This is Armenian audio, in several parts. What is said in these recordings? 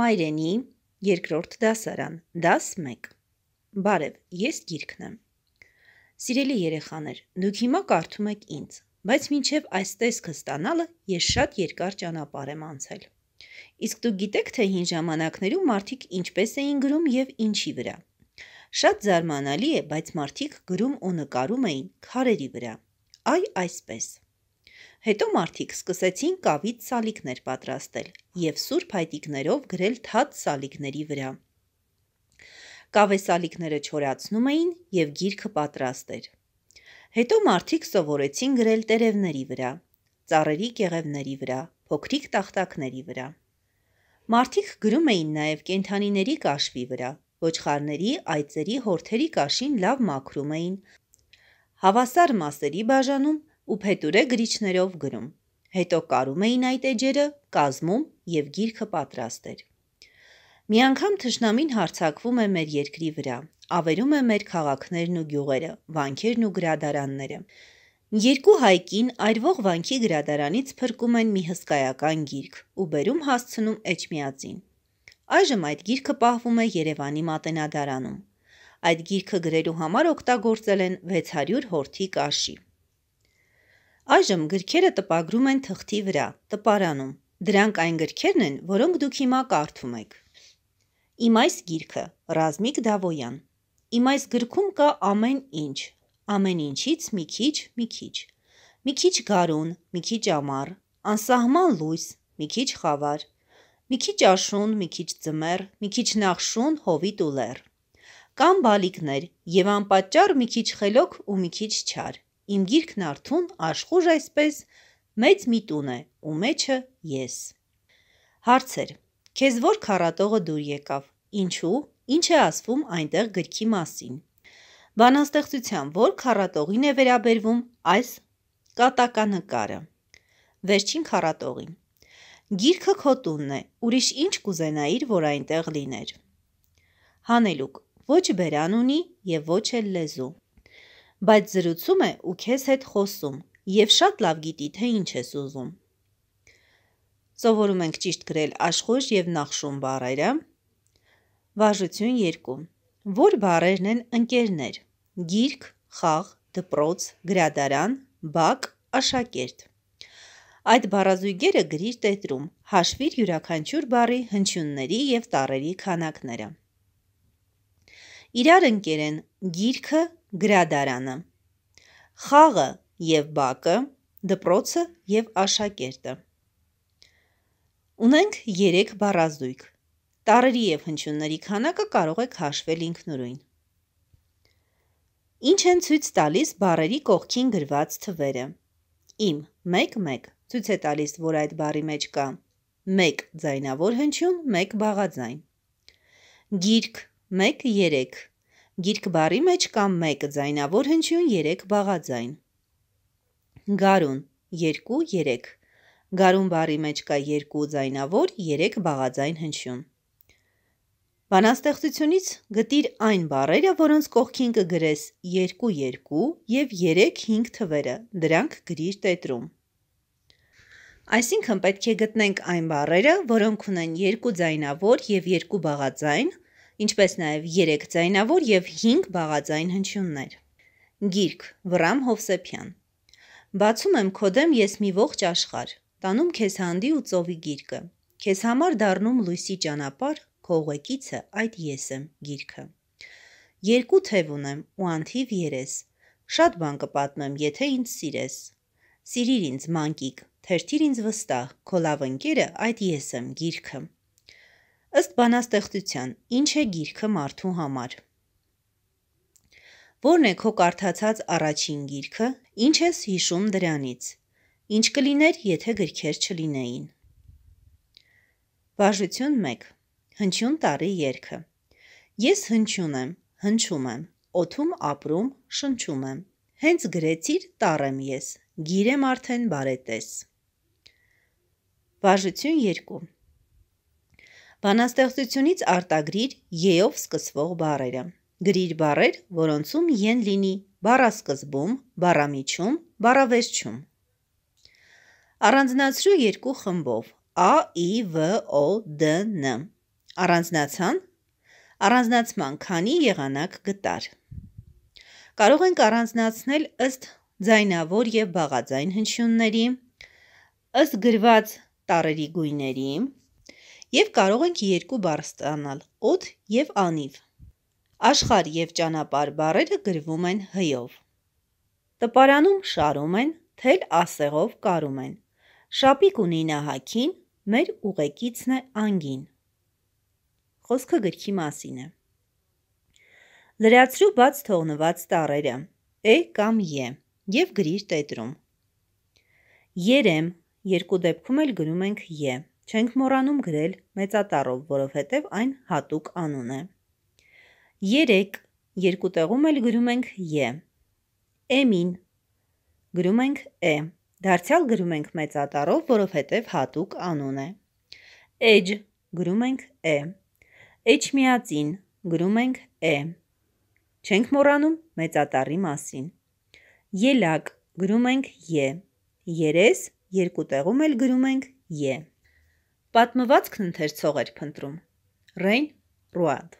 Մայրենի, երկրորդ դասարան, դաս 1։ Բարև, ես Գիրքն եմ։ Սիրելի երեխաներ, դուք հիմա կարդում եք ինձ, բայց մինչև այս տեսքը ստանալը ես շատ երկար ճանապարհ եմ անցել։ Իսկ դուք գիտեք, թե հին ժամանակներում մարդիկ ինչպես էին գրում եւ ինչի վրա։ Շատ զարմանալի է, բայց մարդիկ գրում ու նկարում էին քարերի վրա։ Այ այսպես։ Հետո մարդիկ սկսեցին կավից սալիկներ պատրաստել եւ սուր փայտիկներով գրել թաց սալիկների վրա։ Կավեսալիկները չորացնում էին եւ գիրքը պատրաստ էր։ Հետո մարդիկ սովորեցին գրել տերևների վրա, ծառերի կեղևների վրա, փոքրիկ տախտակների վրա։ Մարդիկ գրում էին նաև կենթանիների կաշվի վրա, ոչխարների, այծերի, հորթերի կաշին լավ մաքրում էին, հավասար մասերի բաժանում ու փետուրե գրիչներով գրում։ Հետո կարում էին այդ էջերը, կազմում եւ գիրքը պատրաստ էր։ Մի անգամ թշնամին հարցակվում է մեր երկրի վրա, ավերում է մեր քաղաքներն ու գյուղերը, վանքերն ու գրադարանները։ Երկու հայկին այրվող վանքի գրադարանից փրկում են մի հսկայական գիրք ու բերում հասցնում Էջմիածին։ Այժմ այդ գիրքը պահվում է Երևանի մատենադարանում։ Այդ գիրքը գրելու համար օգտագործել են 600 հորթի կաշի։ Այժմ գրքերը տպագրում են թղթի վրա, տպարանում։ Դրանք այն գրքերն են, որոնք դուք հիմա կարդում եք։ Իմ այս գիրքը Ռազմիկ Դավոյան։ Իմ այս գրքում կա ամեն ինչ, ամեն ինչից մի քիչ, մի քիչ։ Մի քիչ գարուն, մի քիչ ամառ, անսահման լույս, մի քիչ խավար, մի քիչ աշուն, մի քիչ ծմեր, մի քիչ նախշուն, հովիտ ու լեր։ Կամ բալիկներ եւ անպատճառ մի քիչ խելոք ու մի քիչ չար։ Իմ գիրքն արթուն, աշխուժ այսպես, մեծ մի տուն է ու մեջը ես։ Հարցեր. Քեզ որ քարատողը դուր եկավ։ Ինչու՞, ինչ է ասվում այնտեղ գրքի մասին։ Բանաստեղծության որ քարատողին է վերաբերվում այս կատականկարը։ Վերջին քարատողին։ Գիրքը քո տունն է, ուրիշ ինչ կուզենայիր, որ այնտեղ լիներ։ Հանելուկ. ոչ բերան ունի եւ ոչ էլ լեզու բայց զրուցում է ու քեզ հետ խոսում եւ շատ լավ գիտի, թե ինչ ես ուզում։ Սովորում ենք ճիշտ գրել աշխույժ եւ նախշում բառերը։ Վարժություն 2։ Որ բառերն են ընկերներ։ Գիրք, խաղ, դպրոց, գրադարան, բակ, աշակերտ։ Այդ բառազույգերը գրիր տետրում, հաշվիր յուրաքանչյուր բառի հնչյունների եւ տառերի քանակները իրար ընկեր են գիրքը, գրադարանը, խաղը և բակը, դպրոցը և աշակերտը։ Ունենք երեք բառազդույք։ Տառերի և հնչյունների քանակը կարող է քաշվել ինքնուրույն։ Ինչ են ցույց տալիս բառերի կողքին գրված թվերը։ Իմ 1-1 ցույց է տալիս, որ այդ բառի մեջ կա 1 ձայնավոր հնչյուն, 1 բաղաձայն։ Գիրք 1-3 Գիրք բարի մեջ կամ մեկը ձայնավոր հնչյուն 3 բաղաձայն։ Գարուն 2-3 Գարուն բարի մեջ կա 2 ձայնավոր, 3 բաղաձայն հնչյուն։ Բանաստեղծությունից գտիր այն բառերը, որոնց կողքին կգրես 2-2 եւ 3-5 թվերը։ Դրանք գրիր տետրում։ Այսինքն պետք է գտնենք այն բառերը, որոնք ունեն 2 ձայնավոր եւ 2 բաղաձայն, ինչպես նաև 3 ձայնավոր եւ 5 բաղաձայն հնչյուններ։ Գիրք՝ Վրամ Հովսեփյան։ Բացում եմ քո դեմ ես մի ողջ աշխարհ, տանում քեզ հանդի ու ծովի գիրկը։ Քեզ համար դառնում լույսի ճանապարհ, քո ուղեկիցը այդ ես եմ գիրքը։ Երկու թև ունեմ ու անթիվ երես։ Շատ բան կպատմեմ, եթե ինձ սիրես։ Սիրիր ինձ, մանկիկ, թերթիր ինձ վստահ, քո լավ ընկերը այդ ես եմ գիրքը ըստ բանաստեղծության, ինչ է գիրքը մարդու համար։ Որն է քո կարդացած առաջին գիրքը, ինչ ես հիշում դրանից։ Ինչ կլիներ, եթե գրքեր չլինեին։ Բաժություն 1. Հնչյուն տարի երգը։ Ես հնչյուն եմ, հնչում եմ, օթում ապրում, շնչում եմ։ Հենց գրեցիր տար եմ ես, գիր եմ արդեն բարետես։ Բաժություն 2. Բանաստեղծությունից արտագրիր «ե»-ով սկսվող բառերը։ Գրիր բառեր, որոնցում «են» լինի բառասկզբում, բառամիջում, բառավերջում։ Առանձնացրու երկու խմբով՝ Ա, I, V, O, D, N։ Առանձնացան առանձնացման քանի եղանակ գտար։ Կարող ենք առանձնացնել ըստ ձայնավոր եւ բաղաձայն հնչյունների, ըստ գրված տառերի գույների, եւ կարող ենք երկու բառ ստանալ՝ օդ եւ անիվ։ Աշխարհ եւ ճանապարհ բառերը գրվում են հ-ով։ Տպարանում շարում են, թել ասեղով կարում են։ Շապիկ ունի նահակին, մեր ուղեկիցն է անգին։ Խոսքը գրքի մասին է։ Լրացրու բաց թողնված տառերը՝ է կամ ե եւ գրիր տետրում։ Երեմ երկու դեպքում էլ գրում ենք ե։ Չենք մոռանում գրել մեծատառով, որովհետև այն հատուկ անուն է։ 3 երկու տեղում էլ գրում ենք Ե։ Էմին գրում ենք Է։ Դարձյալ գրում ենք մեծատառով, որովհետև հատուկ անուն է։ Էջ գրում ենք Է։ Էջմիածին գրում ենք Է։ Չենք մոռանում մեծատառի մասին։ Ելակ գրում ենք Ե։ Երես երկու տեղում էլ գրում ենք Ե պատմվածքն ընթերցող էր փնտրում։ Ռեյն Ռուանդ։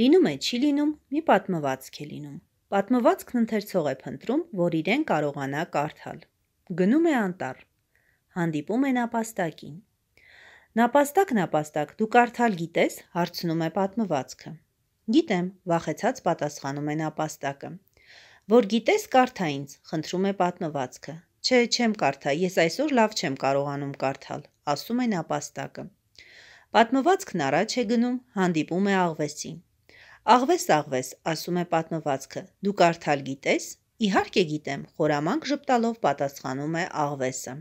Լինում է, չի լինում, մի պատմվածք է լինում։ Պատմվածքն ընթերցող է փնտրում, որ իրեն կարողանա կարդալ։ Գնում է անտառ։ Հանդիպում է նապաստակին։ Նապաստակ, նապաստակ, դու կարդալ գիտես, հարցնում է պատմվածքը։ Գիտեմ, վախեցած պատասխանում է նապաստակը։ Որ գիտես, կարդա ինձ, խնդրում է պատմվածքը։ Չէ, չեմ կարդա, ես այսօր լավ չեմ կարողանում կարդալ, ասում է նապաստակը։ Պատմվածքն առաջ է գնում, հանդիպում է աղվեսին։ Աղվես, աղվես, ասում է պատմվածքը, դու կարդալ գիտես։ Իհարկե գիտեմ, խորամանկ ժպտալով պատասխանում է աղվեսը։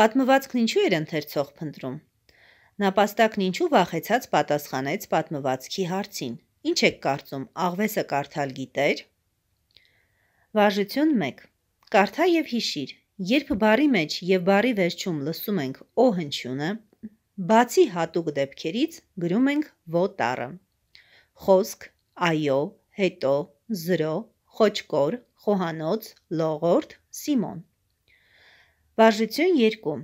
Պատմվածքն ինչու էր ընթերցող փնտրում։ Նապաստակն ինչու վախեցած պատասխանեց պատմվածքի հարցին։ Ինչ եք կարծում, աղվեսը կարդալ գիտեր։ Վարժություն 1։ Կարդա եւ հիշիր։ Երբ բարի մեջ եւ բարի վերջում լսում ենք օ հնչյունը, բացի հատուկ դեպքերից գրում ենք ո տառը։ Խոսք, այո, հետո, զրո, խոչկոր, խոհանոց, լողորդ, Սիմոն։ Վարժություն 2։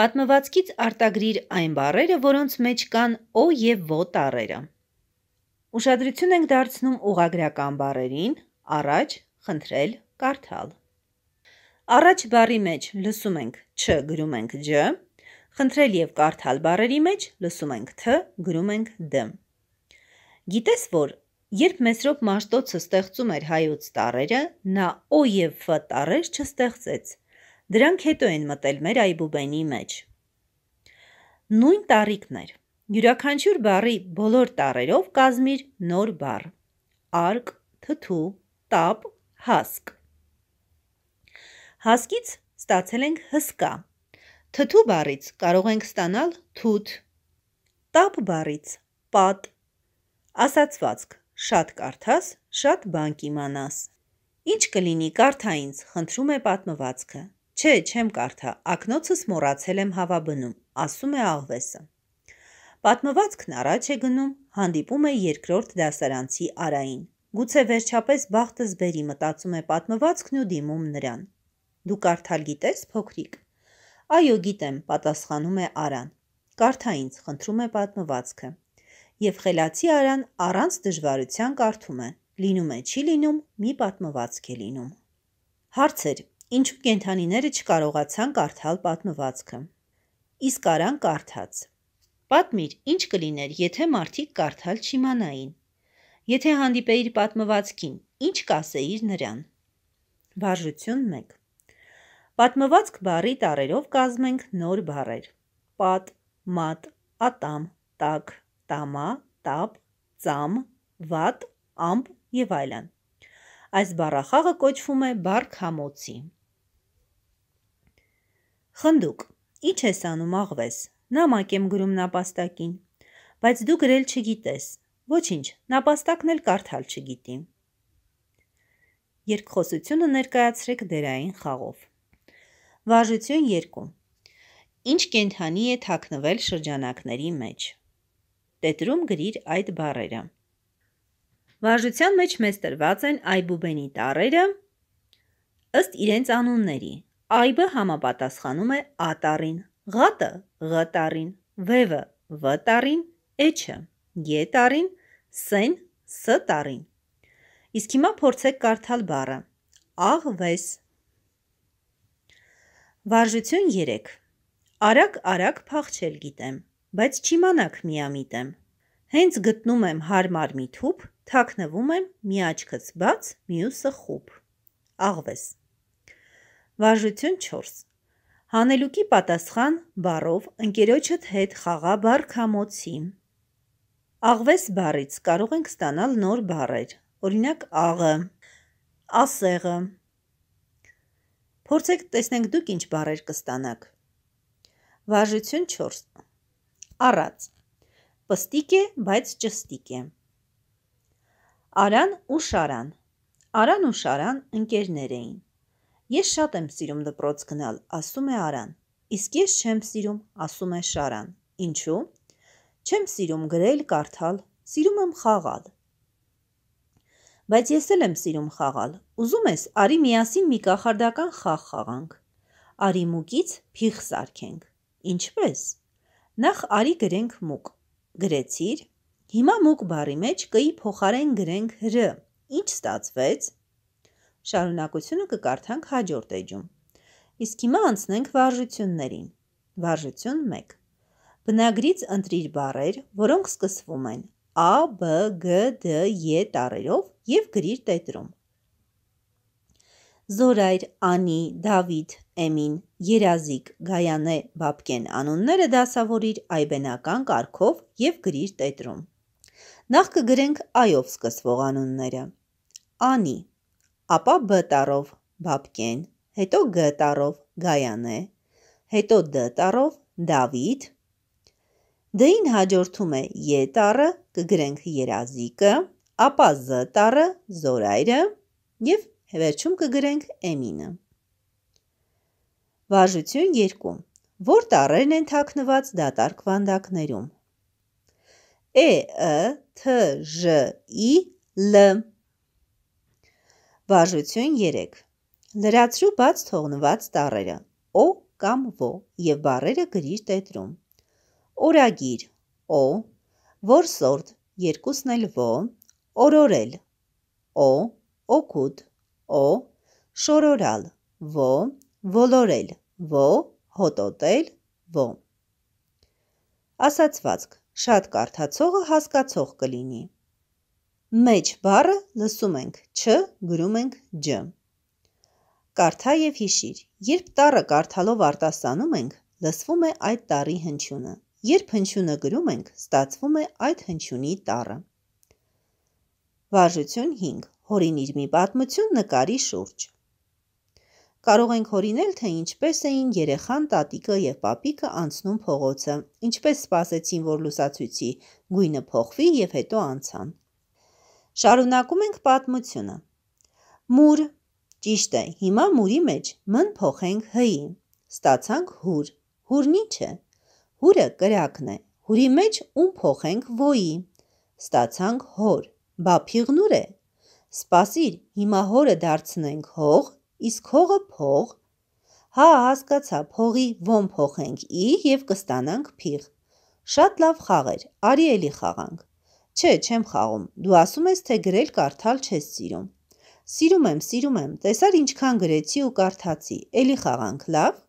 Պատմվածքից արտագրիր այն բառերը, որոնց մեջ կան օ եւ ո տառերը։ Ուշադրություն ենք դարձնում ուղագրական բառերին՝ առաջ, խնդրել, կարդալ։ Առաջ բառի մեջ լսում ենք չ, գրում ենք ջ, խնդրել եւ կարդալ բառերի մեջ լսում ենք թ, գրում ենք դ։ Գիտես որ երբ Մեսրոպ Մաշտոցը ստեղծում էր հայոց տարերը, նա օ եւ ֆ տարեր չստեղծեց։ Դրանք հետո են մտել մեր այբուբենի մեջ։ Նույն տարիքն էր։ Յուրաքանչյուր բառի բոլոր տարերով կազմիր նոր բառ։ Արկ, թթու, տապ, հասկ։ Հասկից ստացել ենք հսկա։ Թթու բառից կարող ենք ստանալ թութ։ Տապ բառից պատ։ Ասացվածք. շատ կարդաս, շատ բան կիմանաս։ Ինչ կլինի կարդա ինձ, խնդրում է պատմվածքը։ Չէ, չեմ կարդա, ակնոցս մոռացել եմ հավաբնում, ասում է աղվեսը։ Պատմվածքն առաջ է գնում, հանդիպում է երկրորդ դասարանցի արային։ Գուցե վերջապես բախտս բերի մտածում է պատմվածքն ու դիմում նրան։ Դու կարդալ գիտես, փոքրիկ։ Այո, գիտեմ, պատասխանում է Արան։ Կարդա ինձ, խնդրում է պատմվածքը։ Եվ խելացի Արան առանց դժվարության կարդում է։ Լինում է, չի լինում, մի պատմվածք է լինում։ Հարցեր. Ինչու կենթանիները չկարողացան կարդալ պատմվածքը։ Իսկ Արան կարդաց։ Պատմիր, ինչ կլիներ, եթե մարդիկ կարդալ չիմանային։ Եթե հանդիպեիր պատմվածքին, ինչ կասեիր նրան։ Վարժություն 1 Պատմվածք բարի տարերով կազմենք նոր բարեր. պատ, մատ, ատամ, տակ, տամա, տապ, ծամ, վատ, ամպ և այլն։ Այս բարախաղը կոչվում է բար քամոցի։ Խնդուկ, ի՞նչ ես անում աղվես, նամակ եմ գրում նապաստակին, բայց դու գրել չգիտես, ոչինչ, նապաստակն էլ կարդալ չգիտի։ Երկխոսությունը ներկայացրեք դերային խաղով։ Վարժություն 2. Ինչ կենթանի է թաքնվել շրջանակների մեջ։ Տետրում գրիր այդ բառերը։ Վարժության մեջ մեզ տրված են այբուբենի տառերը ըստ իրենց անունների։ Այբը համապատասխանում է Ա տառին, ղատը Ղ տառին, վևը Վ տառին, էջը Ե տառին, սեն Ս տառին։ Իսկ հիմա փորձեք կարդալ բառը։ Աղվես Վարժություն 3. Արագ-արագ փախչել գիտեմ, բայց չիմանաք միամիտ եմ։ Հենց գտնում եմ հարմար մի թուփ, թաքնվում եմ մի աչքից բաց, մյուսը խուփ։ Աղվես։ Վարժություն 4։ Հանելուկի պատասխան բարով ընկերոջդ հետ խաղա բար քամոցի։ Աղվես բարից կարող ենք ստանալ նոր բարեր, օրինակ աղը, ասեղը, Փորձեք տեսնենք դուք ինչ բարեր կստանաք։ Վարժություն 4։ Առած։ Պստիկ է, բայց ճստիկ է։ Արան ու Շարան։ Արան ու Շարան ընկերներ էին։ Ես շատ եմ սիրում դպրոց գնալ, ասում է Արան։ Իսկ ես չեմ սիրում, ասում է Շարան։ Ինչու՞։ Չեմ սիրում գրել, կարդալ, սիրում եմ խաղալ։ Բայց ես էլ եմ սիրում խաղալ։ Ուզում ես, արի միասին մի կախարդական խաղ խաղանք։ Արի մուկից փիղ սարքենք։ Ինչպես։ Նախ արի գրենք մուկ։ Գրեցիր։ Հիմա մուկ բարի մեջ կի փոխարեն գրենք հր։ Ինչ ստացվեց։ Շարունակությունը կկարդանք հաջորդ էջում։ Իսկ հիմա անցնենք վարժություններին։ Վարժություն 1 Բնագրից ընտրիր բառեր, որոնք սկսվում են Ա, Բ, Գ, Դ, Ե տառերով և գրիր տետրում։ Զորայր, Անի, Դավիթ, Էմին, Երազիկ, Գայանե, Բաբկեն անունները դասավորիր այբենական կարգով և գրիր տետրում։ Նախ կգրենք այով սկսվող անունները։ Անի, ապա Բ տառով Բաբկեն, հետո Գ տառով Գայանե, հետո Դ տառով Դավիթ, Դեին հաջորդում է Ե տառը, կգրենք երազիկը, ապա Զ տառը, զորայրը և վերջում կգրենք Էմինը։ Վարժություն 2. Որ տառերն են թաքնված դատարկ վանդակներում։ Է, Ը, Th, J, I, L։ Վարժություն 3. Լրացրու բաց թողնված տառերը O կամ V և բառերը գրիր տետրում։ Օրագիր՝ Օ, որսորդ երկուսն էլ Ո, օրորել՝ Օ, օգուտ, Օ, շորորալ, Ո, ոլորել, Ո, հոտոտել, Ո։ Ասացվածք. շատ կարդացողը հասկացող կլինի։ Մեջ բառը լսում ենք չ, գրում ենք ջ։ Կարդա և հիշիր. երբ տառը կարդալով արտասանում ենք, լսվում է այդ տառի հնչյունը։ Երբ հնչյունը գրում ենք, ստացվում է այդ հնչյունի տառը։ Վարժություն 5. Հորինիր մի պատմություն նկարի շուրջ։ Կարող ենք հորինել, թե ինչպես էին երեխան տատիկը եւ պապիկը անցնում փողոցը, ինչպես սպասեցին, որ լուսացույցի գույնը փոխվի եւ հետո անցան։ Շարունակում ենք պատմությունը։ Մուր, ճիշտ է, հիմա մուրի մեջ մն փոխենք հ-ի։ Ստացանք հուր։ Հուրն ի՞նչ է։ Հուրը կրակն է, հուրի մեջ ում փոխենք ոյի։ Ստացանք հոր, բա փիղնուր է։ Սպասիր, հիմա հորը դարձնենք հող, իսկ հողը փող։ Հա, հասկացա, փողի ոմ փոխենք ի եւ կստանանք փիղ։ Շատ լավ խաղ էր, արի էլի խաղանք։ Չէ, չեմ խաղում։ Դու ասում ես, թե գրել կարդալ չես սիրում։ Սիրում եմ, սիրում եմ։ Տեսար ինչքան գրեցի ու կարդացի։ Էլի խաղանք, լավ։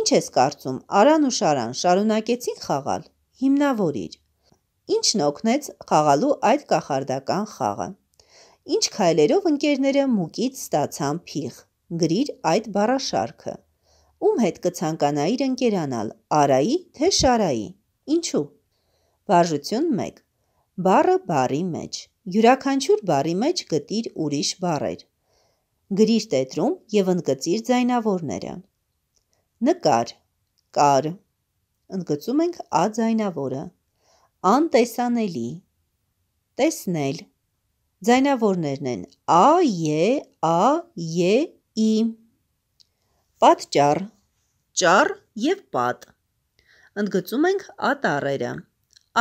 Ինչ ես կարծում, Արան ու Շարան շարունակեցին խաղալ։ Հիմնավորիր։ Ինչն օգնեց խաղալու այդ կախարդական խաղը։ Ինչ քայլերով ընկերները մուկից ստացան փիղ։ Գրիր այդ բառաշարքը։ Ում հետ կցանկանայիր ընկերանալ՝ Արայի թե Շարայի։ Ինչու։ Բաժություն 1։ Բառը բառի մեջ։ Յուրաքանչյուր բառի մեջ գտիր ուրիշ բառեր։ Գրիր տետրում եւ ընկծիր ձայնավորները։ Նկար, կար, ընդգծում ենք ա ձայնավորը, անտեսանելի, տեսնել, ձայնավորներն են ա, ե, ա, ե, ի, պատճար, ճար և պատ, ընդգծում ենք ատարերը,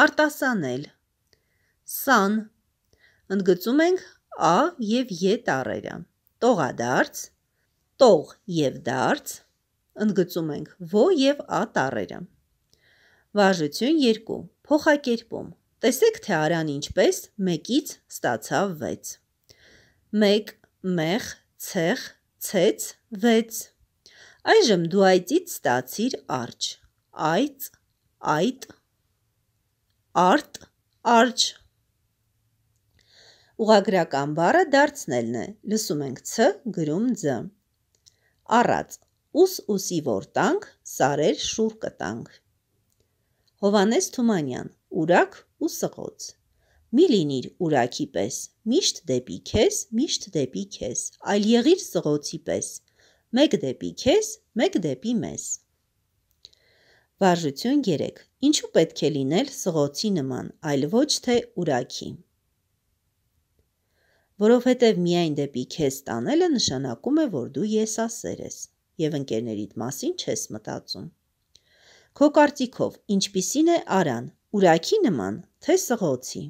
արտասանել, սան, ընդգծում ենք ա և ե տարերը, տողադարձ, տող և դարձ, ընդգծում ենք ո և ա տառերը։ Վարժություն 2. Փոխակերպում։ Տեսեք, թե արան ինչպես 1-ից ստացավ 6։ 1 մեղ, ցեղ, ցեց, 6։ Այժմ դու այծից ստացիր արջ։ Այծ, այդ, արտ, արջ։ Ուղագրական բառը դարձնելն է։ Լսում ենք ց, գրում ձ։ Առած ուս-ուսի որ տանք, սարեր շուռ կտանք։ Հովանես Թումանյան, ուրակ ու սղոց։ Մի լինիր ուրակի պես, միշտ դեպի քեզ, միշտ դեպի քեզ, այլ եղիր սղոցի պես, մեկ դեպի քեզ, մեկ դեպի մեզ։ Վարժություն 3. Ինչու պետք է լինել սղոցի նման, այլ ոչ թե ուրակի որովհետև միայն դեպի քեզ տանելը նշանակում է, որ դու եսասեր ես եւ ընկերներիդ մասին չես մտածում։ Քո կարծիքով ինչպիսին է արան՝ ուրակի նման, թե սղոցի։